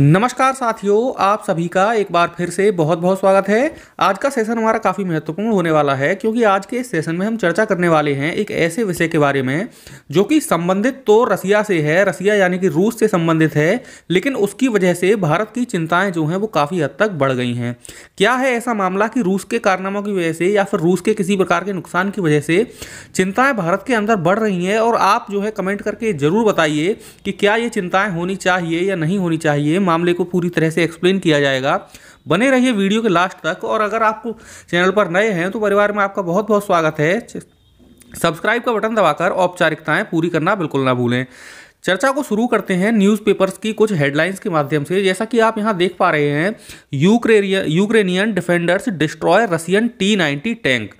नमस्कार साथियों आप सभी का एक बार फिर से बहुत बहुत स्वागत है आज का सेशन हमारा काफ़ी महत्वपूर्ण होने वाला है क्योंकि आज के इस सेशन में हम चर्चा करने वाले हैं एक ऐसे विषय के बारे में जो कि संबंधित तो रसिया से है रसिया यानी कि रूस से संबंधित है लेकिन उसकी वजह से भारत की चिंताएं जो हैं वो काफ़ी हद तक बढ़ गई हैं क्या है ऐसा मामला कि रूस के कारनामों की वजह से या फिर रूस के किसी प्रकार के नुकसान की वजह से चिंताएँ भारत के अंदर बढ़ रही हैं और आप जो है कमेंट करके ज़रूर बताइए कि क्या ये चिंताएँ होनी चाहिए या नहीं होनी चाहिए मामले को पूरी तरह से एक्सप्लेन किया जाएगा बने रहिए वीडियो के लास्ट तक और अगर आप चैनल पर नए हैं तो परिवार में आपका बहुत बहुत स्वागत है सब्सक्राइब का बटन दबाकर औपचारिकताएं पूरी करना बिल्कुल ना भूलें चर्चा को शुरू करते हैं न्यूज़पेपर्स की कुछ हेडलाइंस के माध्यम से जैसा कि आप यहां देख पा रहे हैं Ukrainian defenders destroy Russian T ninety tank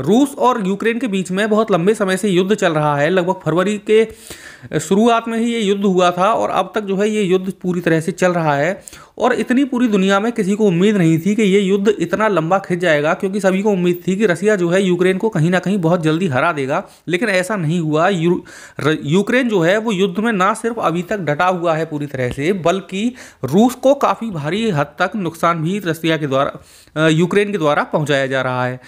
रूस और यूक्रेन के बीच में बहुत लंबे समय से युद्ध चल रहा है लगभग फरवरी के शुरुआत में ही ये युद्ध हुआ था और अब तक जो है ये युद्ध पूरी तरह से चल रहा है और इतनी पूरी दुनिया में किसी को उम्मीद नहीं थी कि ये युद्ध इतना लंबा खिंच जाएगा क्योंकि सभी को उम्मीद थी कि रसिया जो है यूक्रेन को कहीं ना कहीं बहुत जल्दी हरा देगा लेकिन ऐसा नहीं हुआ यूक्रेन जो है वो युद्ध में ना सिर्फ अभी तक डटा हुआ है पूरी तरह से बल्कि रूस को काफ़ी भारी हद तक नुकसान भी रसिया के द्वारा यूक्रेन के द्वारा पहुँचाया जा रहा है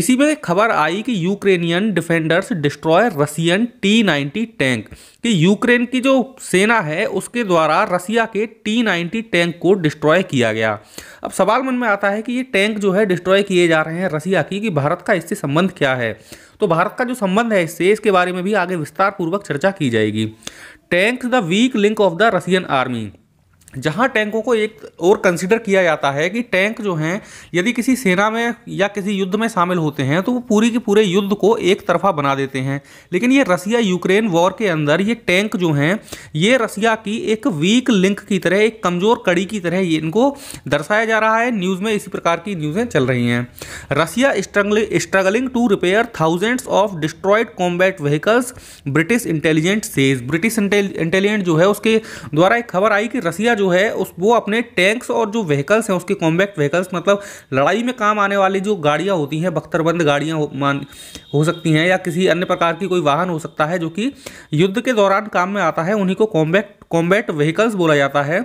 इसी में खबर आई कि Ukrainian defenders destroy Russian T ninety tank कि यूक्रेन की जो सेना है उसके द्वारा रसिया के टी नाइन्टी टैंक को डिस्ट्रॉय किया गया अब सवाल मन में आता है कि ये टैंक जो है डिस्ट्रॉय किए जा रहे हैं रसिया की कि भारत का इससे संबंध क्या है तो भारत का जो संबंध है इससे इसके बारे में भी आगे विस्तार पूर्वक चर्चा की जाएगी tank the weak link of the Russian army जहां टैंकों को एक और कंसिडर किया जाता है कि टैंक जो हैं यदि किसी सेना में या किसी युद्ध में शामिल होते हैं तो वो पूरी के पूरे युद्ध को एक तरफा बना देते हैं लेकिन ये रसिया यूक्रेन वॉर के अंदर ये टैंक जो हैं ये रसिया की एक वीक लिंक की तरह एक कमज़ोर कड़ी की तरह ये इनको दर्शाया जा रहा है न्यूज़ में इसी प्रकार की न्यूज़ें चल रही हैं Russia struggling to repair thousands of destroyed combat vehicles British intelligent says British intelligent जो है उसके द्वारा एक खबर आई कि रसिया जो है उस वो अपने टैंक्स और जो व्हीकल्स हैं उसके कॉम्बैक्ट व्हीकल्स मतलब लड़ाई में काम आने वाली जो गाड़ियाँ होती हैं बख्तरबंद गाड़ियाँ हो, मान हो सकती हैं या किसी अन्य प्रकार की कोई वाहन हो सकता है जो कि युद्ध के दौरान काम में आता है उन्हीं को कॉम्बैक्ट कॉम्बैक्ट व्हीकल्स बोला जाता है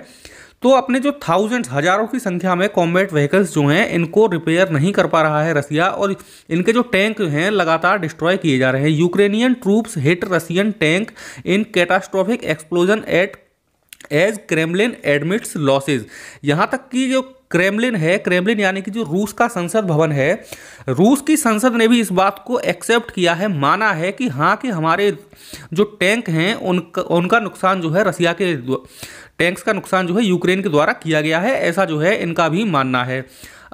तो अपने जो थाउजेंड्स हजारों की संख्या में कॉम्बैट व्हीकल्स जो हैं इनको रिपेयर नहीं कर पा रहा है रसिया और इनके जो टैंक हैं लगातार डिस्ट्रॉय किए जा रहे हैं Ukrainian troops hit Russian tank in catastrophic explosion at as Kremlin admits losses यहाँ तक कि जो क्रेमलिन है क्रेमलिन यानी कि जो रूस का संसद भवन है रूस की संसद ने भी इस बात को एक्सेप्ट किया है माना है कि हाँ कि हमारे जो टैंक हैं उनका उनका नुकसान जो है रसिया के टैंक्स का नुकसान जो है यूक्रेन के द्वारा किया गया है ऐसा जो है इनका भी मानना है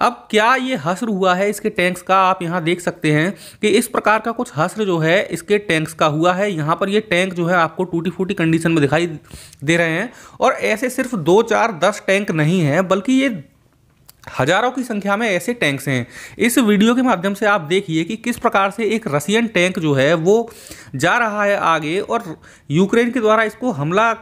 अब क्या ये हस्र हुआ है इसके टैंक्स का आप यहाँ देख सकते हैं कि इस प्रकार का कुछ हस्र जो है इसके टैंक्स का हुआ है यहाँ पर ये टैंक जो है आपको टूटी फूटी कंडीशन में दिखाई दे रहे हैं और ऐसे सिर्फ दो चार दस टैंक नहीं हैं बल्कि ये हजारों की संख्या में ऐसे टैंक्स हैं इस वीडियो के माध्यम से आप देखिए कि किस प्रकार से एक रसियन टैंक जो है वो जा रहा है आगे और यूक्रेन के द्वारा इसको हमला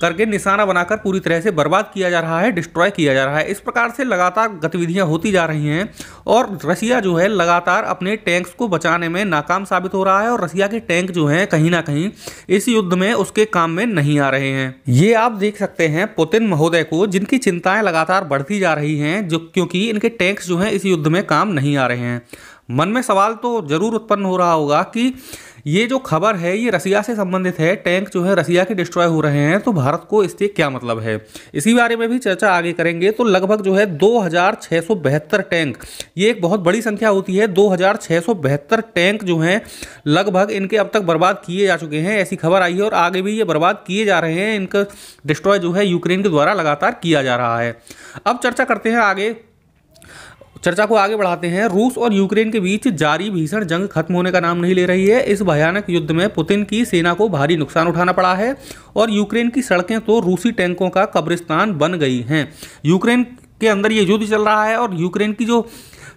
करके निशाना बनाकर पूरी तरह से बर्बाद किया जा रहा है डिस्ट्रॉय किया जा रहा है इस प्रकार से लगातार गतिविधियां होती जा रही हैं और रसिया जो है लगातार अपने टैंक्स को बचाने में नाकाम साबित हो रहा है और रसिया के टैंक जो हैं कहीं ना कहीं इस युद्ध में उसके काम में नहीं आ रहे हैं ये आप देख सकते हैं पुतिन महोदय को जिनकी चिंताएं लगातार बढ़ती जा रही हैं जो क्योंकि इनके टैंक्स जो हैं इस युद्ध में काम नहीं आ रहे हैं मन में सवाल तो जरूर उत्पन्न हो रहा होगा कि ये जो खबर है ये रसिया से संबंधित है टैंक जो है रसिया के डिस्ट्रॉय हो रहे हैं तो भारत को इससे क्या मतलब है इसी बारे में भी चर्चा आगे करेंगे तो लगभग जो है दो टैंक ये एक बहुत बड़ी संख्या होती है दो टैंक जो हैं लगभग इनके अब तक बर्बाद किए जा चुके हैं ऐसी खबर आई है और आगे भी ये बर्बाद किए जा रहे हैं इनका डिस्ट्रॉय जो है यूक्रेन के द्वारा लगातार किया जा रहा है अब चर्चा करते हैं आगे चर्चा को आगे बढ़ाते हैं रूस और यूक्रेन के बीच जारी भीषण जंग खत्म होने का नाम नहीं ले रही है इस भयानक युद्ध में पुतिन की सेना को भारी नुकसान उठाना पड़ा है और यूक्रेन की सड़कें तो रूसी टैंकों का कब्रिस्तान बन गई हैं यूक्रेन के अंदर ये युद्ध चल रहा है और यूक्रेन की जो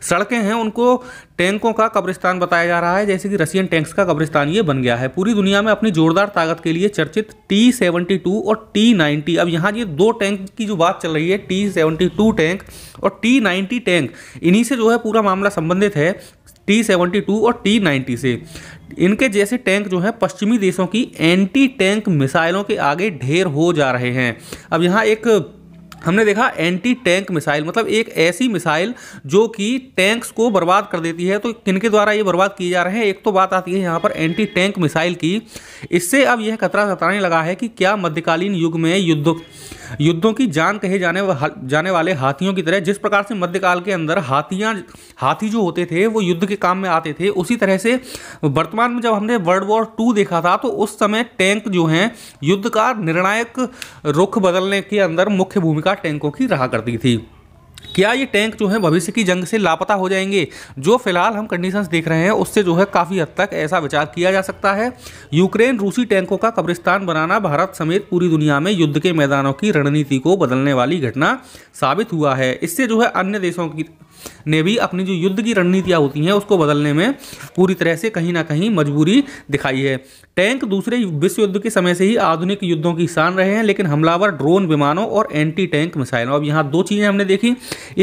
सड़कें हैं उनको टैंकों का कब्रिस्तान बताया जा रहा है जैसे कि रशियन टैंक्स का कब्रिस्तान ये बन गया है पूरी दुनिया में अपनी जोरदार ताकत के लिए चर्चित टी सेवेंटी टू और टी नाइन्टी अब यहाँ ये दो टैंक की जो बात चल रही है टी सेवेंटी टू टैंक और टी नाइन्टी टैंक इन्हीं से जो है पूरा मामला संबंधित है टी सेवेंटी टू और टी नाइन्टी से इनके जैसे टैंक जो हैं पश्चिमी देशों की एंटी टैंक मिसाइलों के आगे ढेर हो जा रहे हैं अब यहाँ एक हमने देखा एंटी टैंक मिसाइल मतलब एक ऐसी मिसाइल जो कि टैंक्स को बर्बाद कर देती है तो किनके द्वारा ये बर्बाद किए जा रहे हैं एक तो बात आती है यहाँ पर एंटी टैंक मिसाइल की इससे अब यह खतरा सताने लगा है कि क्या मध्यकालीन युग में युद्ध युद्धों की जान कहे जाने वा, जाने वाले हाथियों की तरह जिस प्रकार से मध्यकाल के अंदर हाथियाँ हाथी जो होते थे वो युद्ध के काम में आते थे उसी तरह से वर्तमान में जब हमने वर्ल्ड वॉर टू देखा था तो उस समय टैंक जो हैं युद्ध का निर्णायक रुख बदलने के अंदर मुख्य भूमिका टैंकों की रहा करती थी क्या ये टैंक जो है भविष्य की जंग से लापता हो जाएंगे जो फिलहाल हम कंडीशंस देख रहे हैं उससे जो है काफ़ी हद तक ऐसा विचार किया जा सकता है यूक्रेन रूसी टैंकों का कब्रिस्तान बनाना भारत समेत पूरी दुनिया में युद्ध के मैदानों की रणनीति को बदलने वाली घटना साबित हुआ है इससे जो है अन्य देशों की ने भी अपनी जो युद्ध की रणनीतियाँ होती हैं उसको बदलने में पूरी तरह से कहीं ना कहीं मजबूरी दिखाई है टैंक दूसरे विश्व युद्ध के समय से ही आधुनिक युद्धों की शान रहे हैं लेकिन हमलावर ड्रोन विमानों और एंटी टैंक मिसाइलों अब यहाँ दो चीज़ें हमने देखी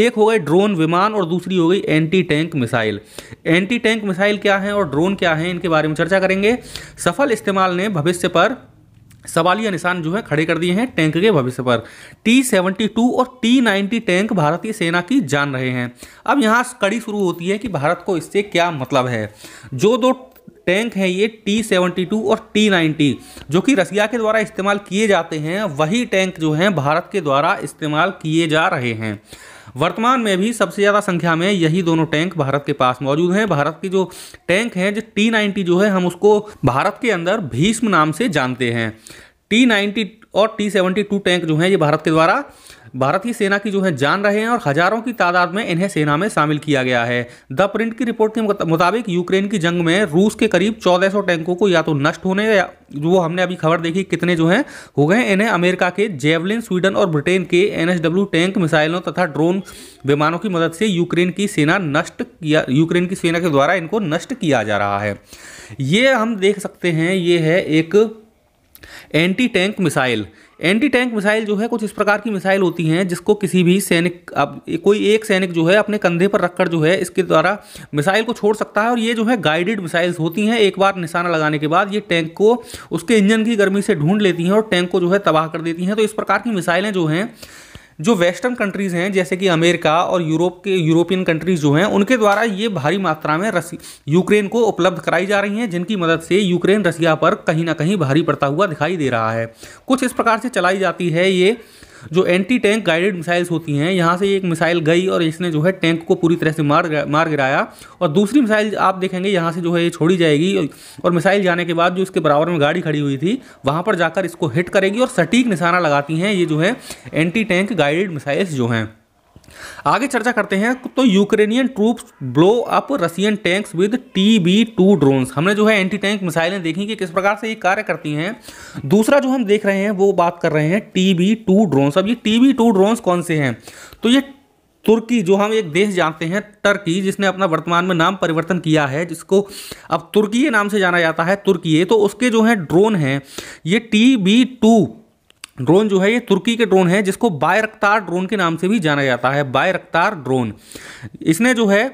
एक हो गई ड्रोन विमान और दूसरी हो गई anti tank missile anti tank missile क्या है और ड्रोन क्या है इनके बारे में चर्चा करेंगे सफल इस्तेमाल ने भविष्य पर सवालिया निशान जो है खड़े कर दिए हैं टैंक के भविष्य पर टी सेवेंटी टू और टी नाइन्टी टैंक भारतीय सेना की जान रहे हैं अब यहाँ कड़ी शुरू होती है कि भारत को इससे क्या मतलब है जो दो टैंक हैं ये टी सेवेंटी टू और टी नाइन्टी जो कि रसिया के द्वारा इस्तेमाल किए जाते हैं वही टैंक जो हैं भारत के द्वारा इस्तेमाल किए जा रहे हैं वर्तमान में भी सबसे ज़्यादा संख्या में यही दोनों टैंक भारत के पास मौजूद हैं भारत की जो टैंक है जो टी नाइन्टी जो है हम उसको भारत के अंदर भीष्म नाम से जानते हैं टी नाइन्टी और टी सेवेंटी टू टैंक जो हैं ये भारत के द्वारा भारतीय सेना की जो है जान रहे हैं और हजारों की तादाद में इन्हें सेना में शामिल किया गया है द प्रिंट की रिपोर्ट के मुताबिक यूक्रेन की जंग में रूस के करीब 1400 टैंकों को या तो नष्ट होने या वो हमने अभी खबर देखी कितने जो हैं हो गए इन्हें अमेरिका के जेवलिन स्वीडन और ब्रिटेन के एनएसडब्ल्यू टैंक मिसाइलों तथा ड्रोन विमानों की मदद से यूक्रेन की सेना नष्ट किया यूक्रेन की सेना के द्वारा इनको नष्ट किया जा रहा है ये हम देख सकते हैं ये है एक anti tank missile anti tank missile जो है कुछ इस प्रकार की मिसाइल होती हैं जिसको किसी भी सैनिक अब कोई एक सैनिक जो है अपने कंधे पर रखकर जो है इसके द्वारा मिसाइल को छोड़ सकता है और ये जो है गाइडेड मिसाइल्स होती हैं एक बार निशाना लगाने के बाद ये टैंक को उसके इंजन की गर्मी से ढूंढ लेती हैं और टैंक को जो है तबाह कर देती हैं तो इस प्रकार की मिसाइलें जो हैं जो वेस्टर्न कंट्रीज़ हैं जैसे कि अमेरिका और यूरोप के यूरोपियन कंट्रीज़ जो हैं उनके द्वारा ये भारी मात्रा में रसी यूक्रेन को उपलब्ध कराई जा रही हैं जिनकी मदद से यूक्रेन रसिया पर कहीं ना कहीं भारी पड़ता हुआ दिखाई दे रहा है कुछ इस प्रकार से चलाई जाती है ये जो एंटी टैंक गाइडेड मिसाइल्स होती हैं यहाँ से एक मिसाइल गई और इसने जो है टैंक को पूरी तरह से मार मार गिराया और दूसरी मिसाइल आप देखेंगे यहाँ से जो है ये छोड़ी जाएगी और मिसाइल जाने के बाद जो इसके बराबर में गाड़ी खड़ी हुई थी वहाँ पर जाकर इसको हिट करेगी और सटीक निशाना लगाती हैं ये जो है एंटी टैंक गाइडेड मिसाइल्स जो हैं आगे चर्चा करते हैं तो Ukrainian troops blow up Russian tanks with T B two drones हमने जो है एंटी टैंक मिसाइलें देखी कि किस प्रकार से ये कार्य करती हैं दूसरा जो हम देख रहे हैं वो बात कर रहे हैं टी बी टू ड्रोन्स अब ये टी बी टू ड्रोन्स कौन से हैं तो ये तुर्की जो हम एक देश जानते हैं टर्की जिसने अपना वर्तमान में नाम परिवर्तन किया है जिसको अब तुर्की नाम से जाना जाता है तुर्की तो उसके जो है ड्रोन हैं ये टी बी टू ड्रोन जो है ये तुर्की के ड्रोन है जिसको बायरक्तार ड्रोन के नाम से भी जाना जाता है बायरक्तार ड्रोन इसने जो है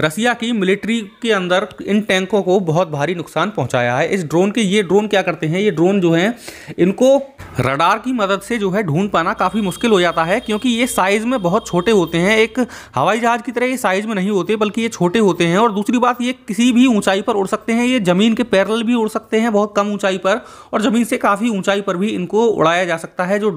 रसिया की मिलिट्री के अंदर इन टैंकों को बहुत भारी नुकसान पहुंचाया है इस ड्रोन के ये ड्रोन क्या करते हैं ये ड्रोन जो हैं इनको रडार की मदद से जो है ढूंढ पाना काफ़ी मुश्किल हो जाता है क्योंकि ये साइज़ में बहुत छोटे होते हैं एक हवाई जहाज़ की तरह ये साइज़ में नहीं होते बल्कि ये छोटे होते हैं और दूसरी बात ये किसी भी ऊंचाई पर उड़ सकते हैं ये ज़मीन के पैरल भी उड़ सकते हैं बहुत कम ऊँचाई पर और ज़मीन से काफ़ी ऊँचाई पर भी इनको उड़ाया जा सकता है जो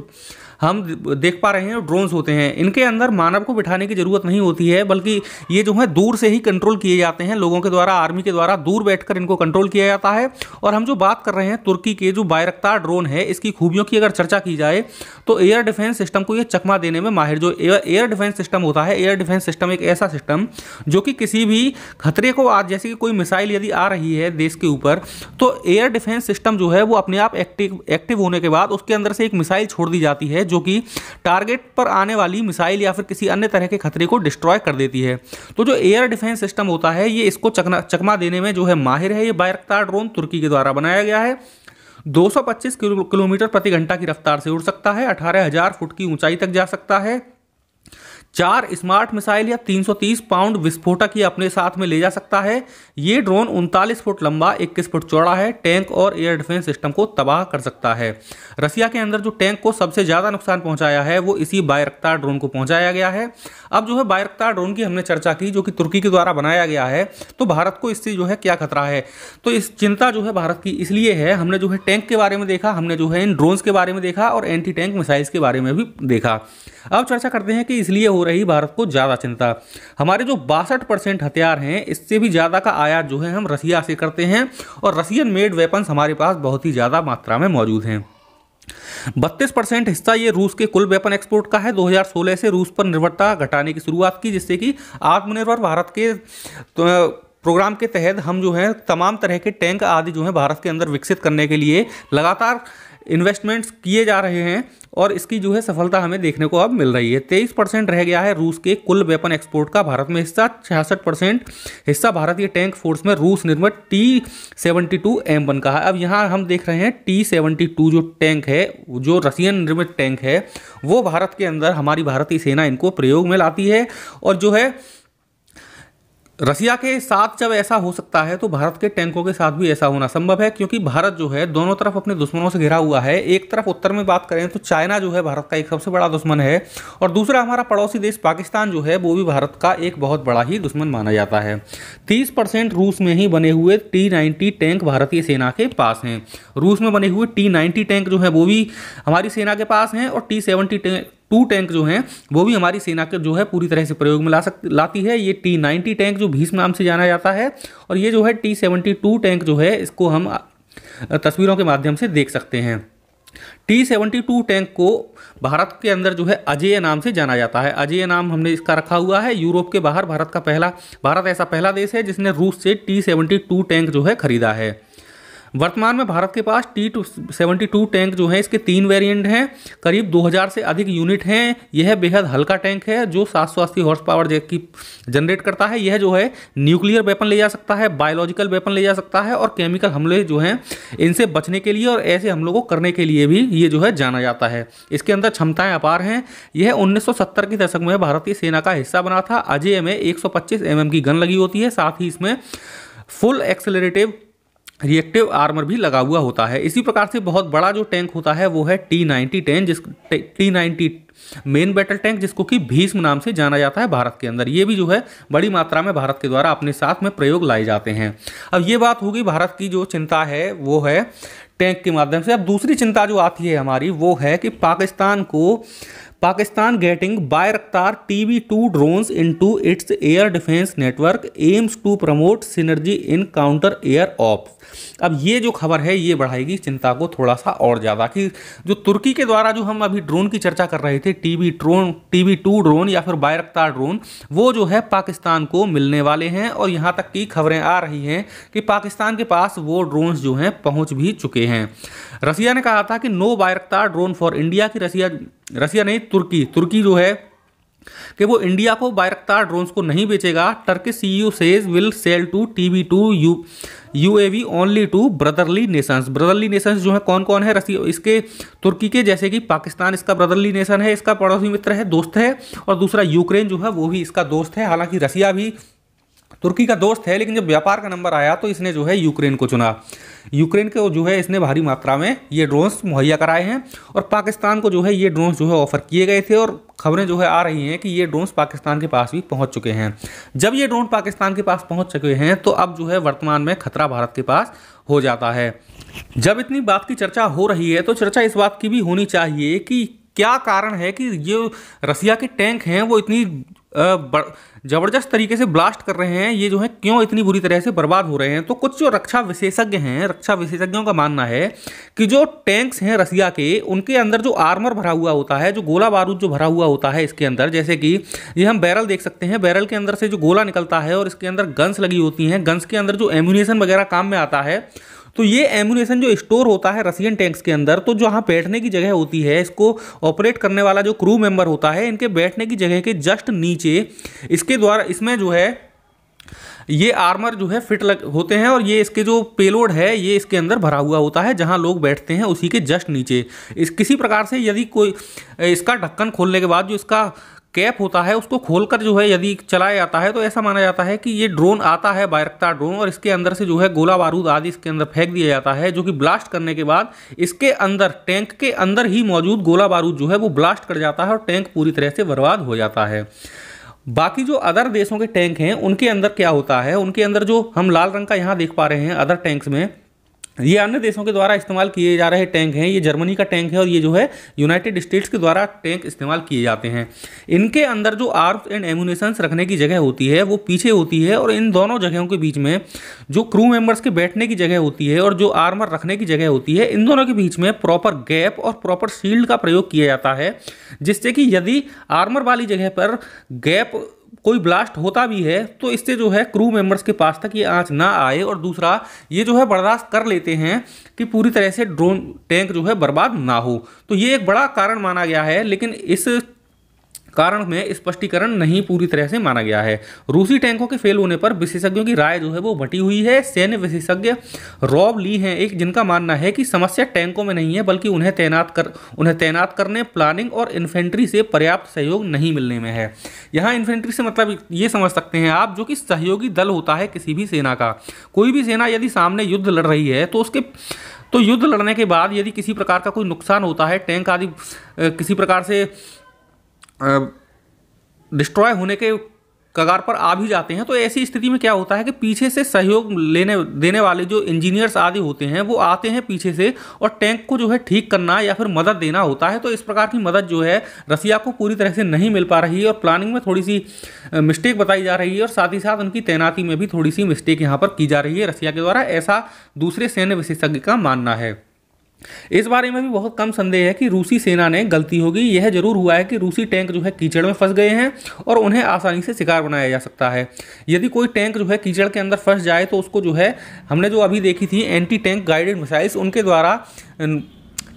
हम देख पा रहे हैं ड्रोन्स होते हैं इनके अंदर मानव को बिठाने की ज़रूरत नहीं होती है बल्कि ये जो है दूर से ही कंट्रोल किए जाते हैं लोगों के द्वारा आर्मी के द्वारा दूर बैठकर इनको कंट्रोल किया जाता है और हम जो बात कर रहे हैं तुर्की के जो बायरक्तार ड्रोन है इसकी खूबियों की अगर चर्चा की जाए तो एयर डिफेंस सिस्टम को यह चकमा देने में माहिर जो एयर डिफेंस सिस्टम होता है एयर डिफेंस सिस्टम एक ऐसा सिस्टम जो कि किसी भी खतरे को आज जैसे कि कोई मिसाइल यदि आ रही है देश के ऊपर तो एयर डिफेंस सिस्टम जो है वो अपने आप एक्टिव एक्टिव होने के बाद उसके अंदर से एक मिसाइल छोड़ दी जाती है जो कि टारगेट पर आने वाली मिसाइल या फिर किसी अन्य तरह के खतरे को डिस्ट्रॉय कर देती है तो जो एयर डिफेंस सिस्टम होता है ये इसको चकमा देने में जो है माहिर है ये बायरक्तार ड्रोन तुर्की के द्वारा बनाया गया है 225 किलोमीटर प्रति घंटा की रफ्तार से उड़ सकता है 18,000 फुट की ऊंचाई तक जा सकता है चार स्मार्ट मिसाइल या 330 पाउंड विस्फोटक ही अपने साथ में ले जा सकता है ये ड्रोन उनतालीस फुट लंबा इक्कीस फुट चौड़ा है टैंक और एयर डिफेंस सिस्टम को तबाह कर सकता है रसिया के अंदर जो टैंक को सबसे ज़्यादा नुकसान पहुंचाया है वो इसी बायरक्तार ड्रोन को पहुंचाया गया है अब जो है बायरक्तार ड्रोन की हमने चर्चा की जो कि तुर्की के द्वारा बनाया गया है तो भारत को इससे जो है क्या खतरा है तो इस चिंता जो है भारत की इसलिए है हमने जो है टैंक के बारे में देखा हमने जो है इन ड्रोन्स के बारे में देखा और एंटी टैंक मिसाइल्स के बारे में भी देखा अब चर्चा करते हैं कि इसलिए हो रही भारत को ज़्यादा चिंता हमारे जो बासठ परसेंट हथियार हैं इससे भी ज़्यादा का आयात जो है हम रसिया से करते हैं और रसियन मेड वेपन्स हमारे पास बहुत ही ज़्यादा मात्रा में मौजूद हैं बत्तीस परसेंट हिस्सा ये रूस के कुल वेपन एक्सपोर्ट का है 2016 से रूस पर निर्भरता घटाने की शुरुआत की जिससे कि आत्मनिर्भर भारत के तो प्रोग्राम के तहत हम जो है तमाम तरह के टैंक आदि जो है भारत के अंदर विकसित करने के लिए लगातार इन्वेस्टमेंट्स किए जा रहे हैं और इसकी जो है सफलता हमें देखने को अब मिल रही है तेईस परसेंट रह गया है रूस के कुल वेपन एक्सपोर्ट का भारत में हिस्सा छियासठ परसेंट हिस्सा भारतीय टैंक फोर्स में रूस निर्मित T seventy two M one का है अब यहाँ हम देख रहे हैं टी सेवेंटी टू जो टैंक है जो रसियन निर्मित टैंक है वो भारत के अंदर हमारी भारतीय सेना इनको प्रयोग में लाती है और जो है रसिया के साथ जब ऐसा हो सकता है तो भारत के टैंकों के साथ भी ऐसा होना संभव है क्योंकि भारत जो है दोनों तरफ अपने दुश्मनों से घिरा हुआ है एक तरफ उत्तर में बात करें तो चाइना जो है भारत का एक सबसे बड़ा दुश्मन है और दूसरा हमारा पड़ोसी देश पाकिस्तान जो है वो भी भारत का एक बहुत बड़ा ही दुश्मन माना जाता है तीस परसेंट रूस में ही बने हुए टी नाइन्टी टैंक भारतीय सेना के पास हैं रूस में बने हुए टी नाइन्टी टैंक जो है वो भी हमारी सेना के पास हैं और टी सेवेंटी टू टैंक जो हैं वो भी हमारी सेना के जो है पूरी तरह से प्रयोग में ला सक लाती है ये टी नाइन्टी टैंक जो भीष्म नाम से जाना जाता है और ये जो है टी सेवेंटी टू टैंक जो है इसको हम तस्वीरों के माध्यम से देख सकते हैं टी सेवेंटी टू टैंक को भारत के अंदर जो है अजय नाम से जाना जाता है अजय नाम हमने इसका रखा हुआ है यूरोप के बाहर भारत का पहला भारत ऐसा पहला देश है जिसने रूस से टी सेवेंटी टू टैंक जो है खरीदा है वर्तमान में भारत के पास T two seventy two tank जो है इसके तीन वेरिएंट हैं करीब 2000 से अधिक यूनिट हैं यह बेहद हल्का टैंक है जो सात सौ अस्सी हॉर्स पावर की जनरेट करता है यह जो है न्यूक्लियर वेपन ले जा सकता है बायोलॉजिकल वेपन ले जा सकता है और केमिकल हमले जो हैं इनसे बचने के लिए और ऐसे हमलों को करने के लिए भी ये जो है जाना जाता है इसके अंदर क्षमताएं अपार हैं यह 1970 के दशक में भारतीय सेना का हिस्सा बना था अजय में एक सौ की गन लगी होती है साथ ही इसमें फुल एक्सेलरेटिव रिएक्टिव आर्मर भी लगा हुआ होता है इसी प्रकार से बहुत बड़ा जो टैंक होता है वो है टी नाइन्टी टेन जिस T ninety main battle tank जिसको कि भीष्म नाम से जाना जाता है भारत के अंदर ये भी जो है बड़ी मात्रा में भारत के द्वारा अपने साथ में प्रयोग लाए जाते हैं अब ये बात होगी भारत की जो चिंता है वो है टैंक के माध्यम से अब दूसरी चिंता जो आती है हमारी वो है कि पाकिस्तान को Pakistan getting T V two drones into its air defence network aims to promote synergy in counter air ops अब ये जो खबर है ये बढ़ाएगी चिंता को थोड़ा सा और ज़्यादा कि जो तुर्की के द्वारा जो हम अभी ड्रोन की चर्चा कर रहे थे T V drone V two drone या फिर रफ्तार ड्रोन वो जो है पाकिस्तान को मिलने वाले हैं और यहाँ तक की खबरें आ रही हैं कि पाकिस्तान के पास वो ड्रोन्स जो हैं पहुँच भी चुके हैं रसिया ने कहा था कि no Bayraktar drone for India की रसिया रसिया नहीं तुर्की तुर्की जो है कि वो इंडिया को बायरकतार ड्रोन्स को नहीं बेचेगा C U says will sell to T V two you you only to brotherly nations brotherly nations जो है कौन कौन है रसी इसके तुर्की के जैसे कि पाकिस्तान इसका ब्रदरली नेशन है इसका पड़ोसी मित्र है दोस्त है और दूसरा यूक्रेन जो है वो भी इसका दोस्त है हालांकि रसिया भी तुर्की का दोस्त है लेकिन जब व्यापार का नंबर आया तो इसने जो है यूक्रेन को चुना यूक्रेन को जो है इसने भारी मात्रा में ये ड्रोन्स मुहैया कराए हैं और पाकिस्तान को जो है ये ड्रोन्स जो है ऑफर किए गए थे और खबरें जो है आ रही हैं कि ये ड्रोन्स पाकिस्तान के पास भी पहुंच चुके हैं जब ये ड्रोन पाकिस्तान के पास पहुंच चुके हैं तो अब जो है वर्तमान में खतरा भारत के पास हो जाता है जब इतनी बात की चर्चा हो रही है तो चर्चा इस बात की भी होनी चाहिए कि क्या कारण है कि ये रसिया के टैंक हैं वो इतनी ज़बरदस्त तरीके से ब्लास्ट कर रहे हैं ये जो है क्यों इतनी बुरी तरह से बर्बाद हो रहे हैं तो कुछ जो रक्षा विशेषज्ञ हैं रक्षा विशेषज्ञों का मानना है कि जो टैंक्स हैं रसिया के उनके अंदर जो आर्मर भरा हुआ होता है जो गोला बारूद जो भरा हुआ होता है इसके अंदर जैसे कि ये हम बैरल देख सकते हैं बैरल के अंदर से जो गोला निकलता है और इसके अंदर गन्स लगी होती हैं गन्स के अंदर जो एम्यूनेशन वगैरह काम में आता है तो ये एम्यूनेशन जो स्टोर होता है रसियन टैंक्स के अंदर तो जहाँ बैठने की जगह होती है इसको ऑपरेट करने वाला जो क्रू मेंबर होता है इनके बैठने की जगह के जस्ट नीचे इसके द्वारा इसमें जो है ये आर्मर जो है फिट लग होते हैं और ये इसके जो पेलोड है ये इसके अंदर भरा हुआ होता है जहाँ लोग बैठते हैं उसी के जस्ट नीचे इस किसी प्रकार से यदि कोई इसका ढक्कन खोलने के बाद जो इसका कैप होता है उसको खोलकर जो है यदि चलाया जाता है तो ऐसा माना जाता है कि ये ड्रोन आता है बायरक्ता ड्रोन और इसके अंदर से जो है गोला बारूद आदि इसके अंदर फेंक दिया जाता है जो कि ब्लास्ट करने के बाद इसके अंदर टैंक के अंदर ही मौजूद गोला बारूद जो है वो ब्लास्ट कर जाता है और टैंक पूरी तरह से बर्बाद हो जाता है बाकी जो अदर देशों के टैंक हैं उनके अंदर क्या होता है उनके अंदर जो हम लाल रंग का यहाँ देख पा रहे हैं अदर टैंक्स में ये अन्य देशों के द्वारा इस्तेमाल किए जा रहे टैंक हैं ये जर्मनी का टैंक है और ये जो है यूनाइटेड स्टेट्स के द्वारा टैंक इस्तेमाल किए जाते हैं इनके अंदर जो आर्म्स एंड एम्यूनेशंस रखने की जगह होती है वो पीछे होती है और इन दोनों जगहों के बीच में जो क्रू मेंबर्स के बैठने की जगह होती है और जो आर्मर रखने की जगह होती है इन दोनों के बीच में प्रॉपर गैप और प्रॉपर शील्ड का प्रयोग किया जाता है जिससे कि यदि आर्मर वाली जगह पर गैप कोई ब्लास्ट होता भी है तो इससे जो है क्रू मेंबर्स के पास तक ये आँच ना आए और दूसरा ये जो है बर्दाश्त कर लेते हैं कि पूरी तरह से ड्रोन टैंक जो है बर्बाद ना हो तो ये एक बड़ा कारण माना गया है लेकिन इस कारण में स्पष्टीकरण नहीं पूरी तरह से माना गया है रूसी टैंकों के फेल होने पर विशेषज्ञों की राय जो है वो बटी हुई है सैन्य विशेषज्ञ रॉब ली हैं एक जिनका मानना है कि समस्या टैंकों में नहीं है बल्कि उन्हें तैनात कर उन्हें तैनात करने प्लानिंग और इन्फेंट्री से पर्याप्त सहयोग नहीं मिलने में है यहाँ इन्फेंट्री से मतलब ये समझ सकते हैं आप जो कि सहयोगी दल होता है किसी भी सेना का कोई भी सेना यदि सामने युद्ध लड़ रही है तो उसके तो युद्ध लड़ने के बाद यदि किसी प्रकार का कोई नुकसान होता है टैंक आदि किसी प्रकार से डिस्ट्रॉय होने के कगार पर आ भी जाते हैं तो ऐसी स्थिति में क्या होता है कि पीछे से सहयोग लेने देने वाले जो इंजीनियर्स आदि होते हैं वो आते हैं पीछे से और टैंक को जो है ठीक करना या फिर मदद देना होता है तो इस प्रकार की मदद जो है रसिया को पूरी तरह से नहीं मिल पा रही है और प्लानिंग में थोड़ी सी मिस्टेक बताई जा रही है और साथ ही साथ उनकी तैनाती में भी थोड़ी सी मिस्टेक यहाँ पर की जा रही है रसिया के द्वारा ऐसा दूसरे सैन्य विशेषज्ञ का मानना है इस बारे में भी बहुत कम संदेह है कि रूसी सेना ने गलती होगी यह जरूर हुआ है कि रूसी टैंक जो है कीचड़ में फंस गए हैं और उन्हें आसानी से शिकार बनाया जा सकता है यदि कोई टैंक जो है कीचड़ के अंदर फंस जाए तो उसको जो है हमने जो अभी देखी थी एंटी टैंक गाइडेड मिसाइल्स उनके द्वारा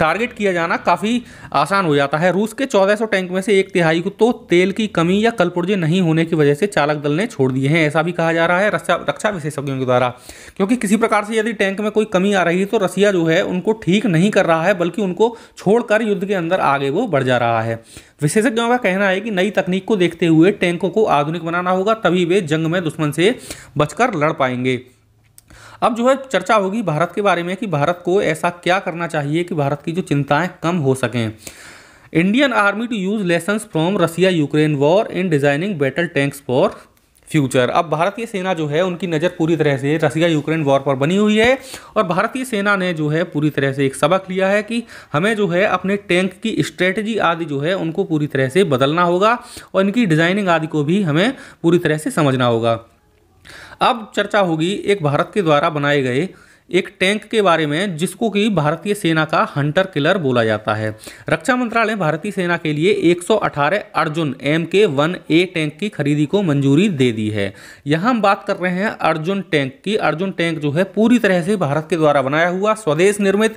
टारगेट किया जाना काफ़ी आसान हो जाता है रूस के 1400 टैंक में से एक तिहाई को तो तेल की कमी या कलपुर्जे नहीं होने की वजह से चालक दल ने छोड़ दिए हैं ऐसा भी कहा जा रहा है रक्षा रक्षा विशेषज्ञों के द्वारा क्योंकि किसी प्रकार से यदि टैंक में कोई कमी आ रही है तो रसिया जो है उनको ठीक नहीं कर रहा है बल्कि उनको छोड़कर युद्ध के अंदर आगे वो बढ़ जा रहा है विशेषज्ञों का कहना है कि नई तकनीक को देखते हुए टैंकों को आधुनिक बनाना होगा तभी वे जंग में दुश्मन से बचकर लड़ पाएंगे अब जो है चर्चा होगी भारत के बारे में कि भारत को ऐसा क्या करना चाहिए कि भारत की जो चिंताएं कम हो सकें Indian army to use lesson from Russia Ukraine war in designing battle tanks for future अब भारतीय सेना जो है उनकी नज़र पूरी तरह से रसिया यूक्रेन वॉर पर बनी हुई है और भारतीय सेना ने जो है पूरी तरह से एक सबक लिया है कि हमें जो है अपने टैंक की स्ट्रेटजी आदि जो है उनको पूरी तरह से बदलना होगा और इनकी डिज़ाइनिंग आदि को भी हमें पूरी तरह से समझना होगा अब चर्चा होगी एक भारत के द्वारा बनाए गए एक टैंक के बारे में जिसको कि भारतीय सेना का हंटर किलर बोला जाता है रक्षा मंत्रालय भारतीय सेना के लिए 118 Arjun M K one A tank की खरीदी को मंजूरी दे दी है यहाँ हम बात कर रहे हैं अर्जुन टैंक की अर्जुन टैंक जो है पूरी तरह से भारत के द्वारा बनाया हुआ स्वदेश निर्मित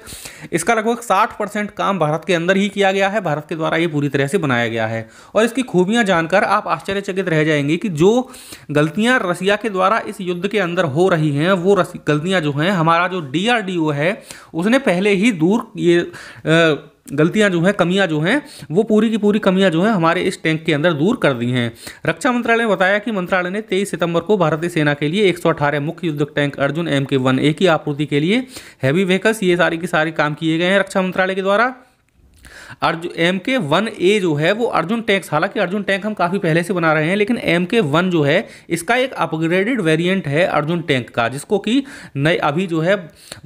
इसका लगभग साठ परसेंट काम भारत के अंदर ही किया गया है भारत के द्वारा ये पूरी तरह से बनाया गया है और इसकी खूबियाँ जानकर आप आश्चर्यचकित रह जाएंगे कि जो गलतियाँ रसिया के द्वारा इस युद्ध के अंदर हो रही हैं वो गलतियाँ जो हैं हमारा हमारा जो डी है उसने पहले ही दूर ये गलतियां जो हैं कमियां जो हैं वो पूरी की पूरी कमियां जो हैं हमारे इस टैंक के अंदर दूर कर दी हैं रक्षा मंत्रालय ने बताया कि मंत्रालय ने 23 सितंबर को भारतीय सेना के लिए 118 मुख्य युद्ध tank Arjun M K one A की आपूर्ति के लिए हैवी व्हीकल्स ये सारी की सारी काम किए गए हैं रक्षा मंत्रालय के द्वारा Arjun M K one A जो है वो अर्जुन टैंक हालांकि अर्जुन टैंक हम काफ़ी पहले से बना रहे हैं लेकिन एम के वन जो है इसका एक अपग्रेडेड वेरिएंट है अर्जुन टैंक का जिसको कि नए अभी जो है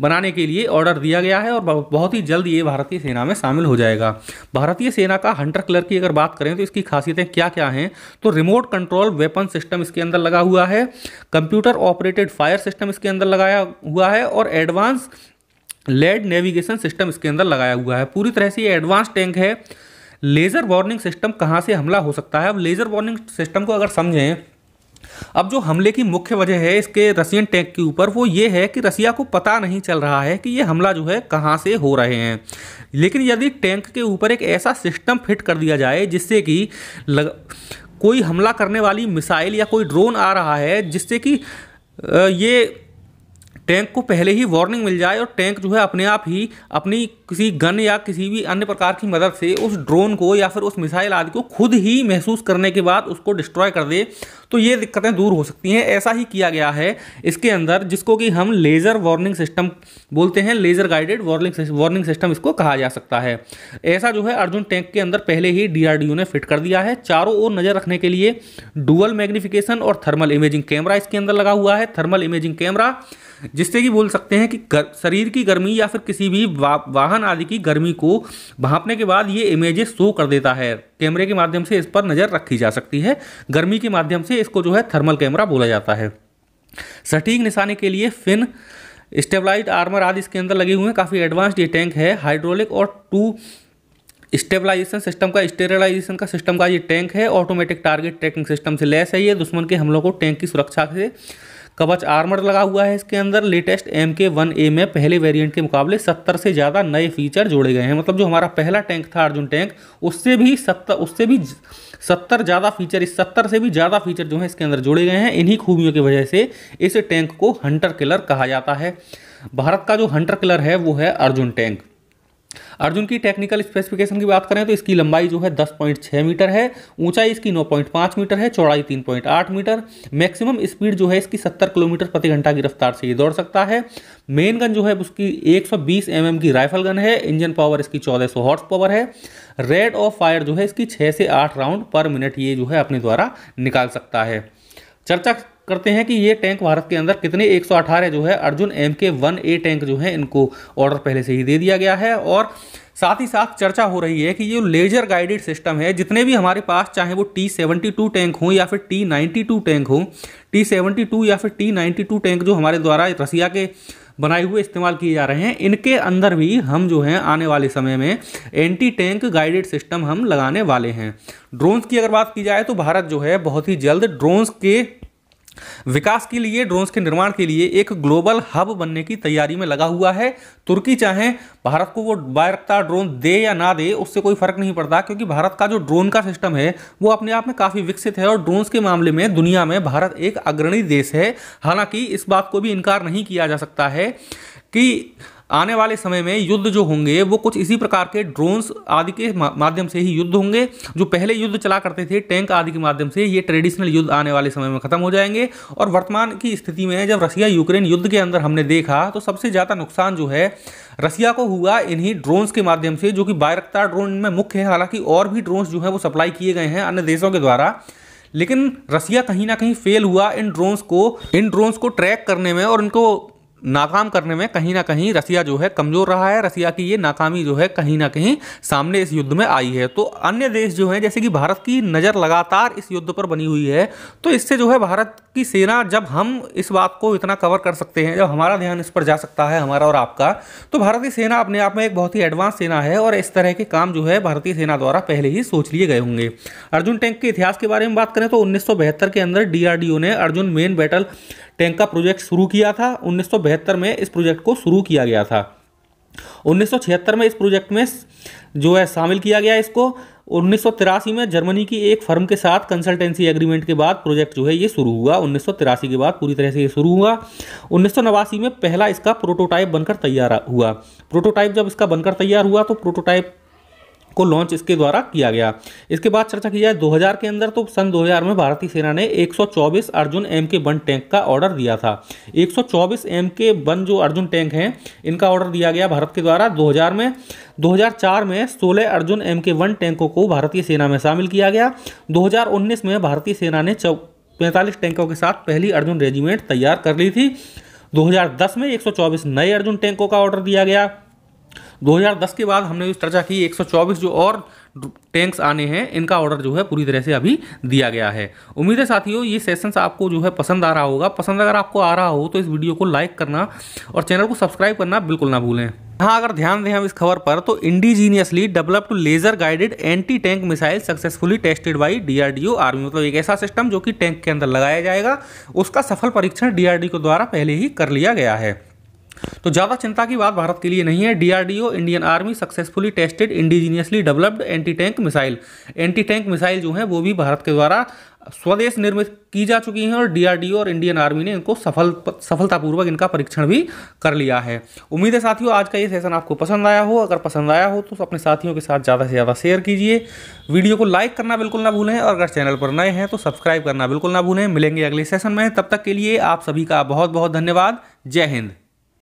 बनाने के लिए ऑर्डर दिया गया है और बहुत ही जल्द ये भारतीय सेना में शामिल हो जाएगा भारतीय सेना का हंटर क्लर की अगर बात करें तो इसकी खासियतें क्या क्या हैं तो रिमोट कंट्रोल वेपन सिस्टम इसके अंदर लगा हुआ है कंप्यूटर ऑपरेटेड फायर सिस्टम इसके अंदर लगाया हुआ है और एडवांस लेड नेविगेशन सिस्टम इसके अंदर लगाया हुआ है पूरी तरह से ये एडवांस टैंक है लेज़र वार्निंग सिस्टम कहाँ से हमला हो सकता है अब लेज़र वार्निंग सिस्टम को अगर समझें अब जो हमले की मुख्य वजह है इसके रशियन टैंक के ऊपर वो ये है कि रसिया को पता नहीं चल रहा है कि ये हमला जो है कहाँ से हो रहे हैं लेकिन यदि टैंक के ऊपर एक ऐसा सिस्टम फिट कर दिया जाए जिससे कि लग कोई हमला करने वाली मिसाइल या कोई ड्रोन आ रहा है जिससे कि ये टैंक को पहले ही वार्निंग मिल जाए और टैंक जो है अपने आप ही अपनी किसी गन या किसी भी अन्य प्रकार की मदद से उस ड्रोन को या फिर उस मिसाइल आदि को खुद ही महसूस करने के बाद उसको डिस्ट्रॉय कर दे तो ये दिक्कतें दूर हो सकती हैं ऐसा ही किया गया है इसके अंदर जिसको कि हम लेज़र वार्निंग सिस्टम बोलते हैं laser guided warning warning system इसको कहा जा सकता है ऐसा जो है अर्जुन टैंक के अंदर पहले ही डी ने फिट कर दिया है चारों ओर नज़र रखने के लिए डुअल मैग्निफिकेशन और थर्मल इमेजिंग कैमरा इसके अंदर लगा हुआ है थर्मल इमेजिंग कैमरा जिससे कि बोल सकते हैं कि गर, शरीर की गर्मी या फिर किसी भी वा, वाहन आदि की गर्मी को भापने के बाद ये इमेजेस शो कर देता है कैमरे के माध्यम से इस पर नज़र रखी जा सकती है गर्मी के माध्यम से इसको जो है थर्मल कैमरा बोला जाता है सटीक निशाने के लिए फिन स्टेबलाइट आर्मर आदि इसके अंदर लगे हुए हैं काफ़ी एडवांस्ड ये टैंक है हाइड्रोलिक और टू स्टेबलाइजेशन सिस्टम का स्टेरलाइजेशन का सिस्टम का ये टैंक है ऑटोमेटिक टारगेट ट्रैकिंग सिस्टम से लैस है ये दुश्मन के हमलों को टैंक की सुरक्षा से कवच आर्मर लगा हुआ है इसके अंदर latest M K one A में पहले वेरिएंट के मुकाबले सत्तर से ज़्यादा नए फीचर जोड़े गए हैं मतलब जो हमारा पहला टैंक था अर्जुन टैंक उससे भी सत्तर उससे भी सत्तर ज़्यादा फीचर इस सत्तर से भी ज़्यादा फीचर जो है इसके अंदर जोड़े गए हैं इन्हीं खूबियों की वजह से इस टैंक को हंटर किलर कहा जाता है भारत का जो हंटर किलर है वो है अर्जुन टैंक अर्जुन की टेक्निकल स्पेसिफिकेशन की बात करें तो इसकी लंबाई जो है दस पॉइंट छः मीटर है ऊंचाई इसकी नौ पॉइंट पाँच मीटर है चौड़ाई तीन पॉइंट आठ मीटर मैक्सिमम स्पीड जो है इसकी सत्तर किलोमीटर प्रति घंटा की रफ्तार से ये दौड़ सकता है मेन गन जो है उसकी एक सौ बीस एम की राइफल गन है इंजन पावर इसकी चौदह सौ हॉर्स पावर है रेड ऑफ फायर जो है इसकी छः से आठ राउंड पर मिनट ये जो है अपने द्वारा निकाल सकता है चर्चा करते हैं कि ये टैंक भारत के अंदर कितने 118 जो है Arjun M K one A tank जो है इनको ऑर्डर पहले से ही दे दिया गया है और साथ ही साथ चर्चा हो रही है कि ये लेजर गाइडेड सिस्टम है जितने भी हमारे पास चाहे वो टी सेवेंटी टू टैंक हों या फिर टी नाइन्टी टू टैंक हों टी सेवेंटी टू या फिर टी नाइन्टी टू टैंक जो हमारे द्वारा रसिया के बनाए हुए इस्तेमाल किए जा रहे हैं इनके अंदर भी हम जो हैं आने वाले समय में एंटी टैंक गाइडेड सिस्टम हम लगाने वाले हैं ड्रोन्स की अगर बात की जाए तो भारत जो है बहुत ही जल्द ड्रोन्स के विकास के लिए ड्रोन्स के निर्माण के लिए एक ग्लोबल हब बनने की तैयारी में लगा हुआ है तुर्की चाहे भारत को वो बारफ्ता ड्रोन दे या ना दे उससे कोई फर्क नहीं पड़ता क्योंकि भारत का जो ड्रोन का सिस्टम है वो अपने आप में काफ़ी विकसित है और ड्रोन्स के मामले में दुनिया में भारत एक अग्रणी देश है हालांकि इस बात को भी इनकार नहीं किया जा सकता है कि आने वाले समय में युद्ध जो होंगे वो कुछ इसी प्रकार के ड्रोन्स आदि के माध्यम से ही युद्ध होंगे जो पहले युद्ध चला करते थे टैंक आदि के माध्यम से ये ट्रेडिशनल युद्ध आने वाले समय में खत्म हो जाएंगे और वर्तमान की स्थिति में जब रसिया यूक्रेन युद्ध के अंदर हमने देखा तो सबसे ज़्यादा नुकसान जो है रसिया को हुआ इन्हीं ड्रोन्स के माध्यम से जो कि बायरक्तार ड्रोन में मुख्य है हालांकि और भी ड्रोन्स जो है वो सप्लाई किए गए हैं अन्य देशों के द्वारा लेकिन रसिया कहीं ना कहीं फेल हुआ इन ड्रोन्स को इन ड्रोन्स को ट्रैक करने में और इनको नाकाम करने में कहीं ना कहीं रसिया जो है कमज़ोर रहा है रसिया की ये नाकामी जो है कहीं ना कहीं सामने इस युद्ध में आई है तो अन्य देश जो है जैसे कि भारत की नज़र लगातार इस युद्ध पर बनी हुई है तो इससे जो है भारत की सेना जब हम इस बात को इतना कवर कर सकते हैं जब हमारा ध्यान इस पर जा सकता है हमारा और आपका तो भारतीय सेना अपने आप में एक बहुत ही एडवांस सेना है और इस तरह के काम जो है भारतीय सेना द्वारा पहले ही सोच लिए गए होंगे अर्जुन टैंक के इतिहास के बारे में बात करें तो उन्नीस के अंदर डीआरडीओ ने अर्जुन मेन बैटल टैंक का प्रोजेक्ट शुरू किया था उन्नीस में इस प्रोजेक्ट को शुरू किया गया था उन्नीस में इस प्रोजेक्ट में जो है शामिल किया गया इसको उन्नीस में जर्मनी की एक फर्म के साथ कंसल्टेंसी एग्रीमेंट के बाद प्रोजेक्ट जो है ये शुरू हुआ उन्नीस के बाद पूरी तरह से ये शुरू हुआ उन्नीस में पहला इसका प्रोटोटाइप बनकर तैयार हुआ प्रोटोटाइप जब इसका बनकर तैयार हुआ तो प्रोटोटाइप को लॉन्च इसके द्वारा किया गया इसके बाद चर्चा की जाए 2000 के अंदर तो सन 2000 में भारतीय सेना ने 124 Arjun M K one tank का ऑर्डर दिया था 124 एम के वन जो अर्जुन टैंक हैं इनका ऑर्डर दिया गया भारत के द्वारा 2000 में 2004 में 16 अर्जुन एम के वन टैंकों को भारतीय सेना में शामिल किया गया दो में भारतीय सेना ने पैंतालीस टैंकों के साथ पहली अर्जुन रेजिमेंट तैयार कर ली थी 2010 में 124 नए अर्जुन टैंकों का ऑर्डर दिया गया 2010 के बाद हमने चर्चा की 124 जो और टैंक्स आने हैं इनका ऑर्डर जो है पूरी तरह से अभी दिया गया है उम्मीद है साथियों ये सेशंस आपको जो है पसंद आ रहा होगा पसंद अगर आपको आ रहा हो तो इस वीडियो को लाइक करना और चैनल को सब्सक्राइब करना बिल्कुल ना भूलें हाँ अगर ध्यान दें हम इस खबर पर तो indigenously developed laser guided anti tank missile successfully tested by DRDO army मतलब एक ऐसा सिस्टम जो कि टैंक के अंदर लगाया जाएगा उसका सफल परीक्षण डीआरडीओ के द्वारा पहले ही कर लिया गया है तो ज़्यादा चिंता की बात भारत के लिए नहीं है DRDO Indian army successfully tested indigenously developed anti tank missile anti tank missile जो है वो भी भारत के द्वारा स्वदेश निर्मित की जा चुकी हैं और डीआरडीओ और इंडियन आर्मी ने इनको सफल सफलतापूर्वक इनका परीक्षण भी कर लिया है उम्मीद है साथियों आज का ये सेशन आपको पसंद आया हो अगर पसंद आया हो तो अपने साथियों के साथ ज़्यादा से ज़्यादा शेयर कीजिए वीडियो को लाइक करना बिल्कुल ना भूलें और अगर चैनल पर नए हैं तो सब्सक्राइब करना बिल्कुल ना भूलें मिलेंगे अगले सेशन में तब तक के लिए आप सभी का बहुत बहुत धन्यवाद जय हिंद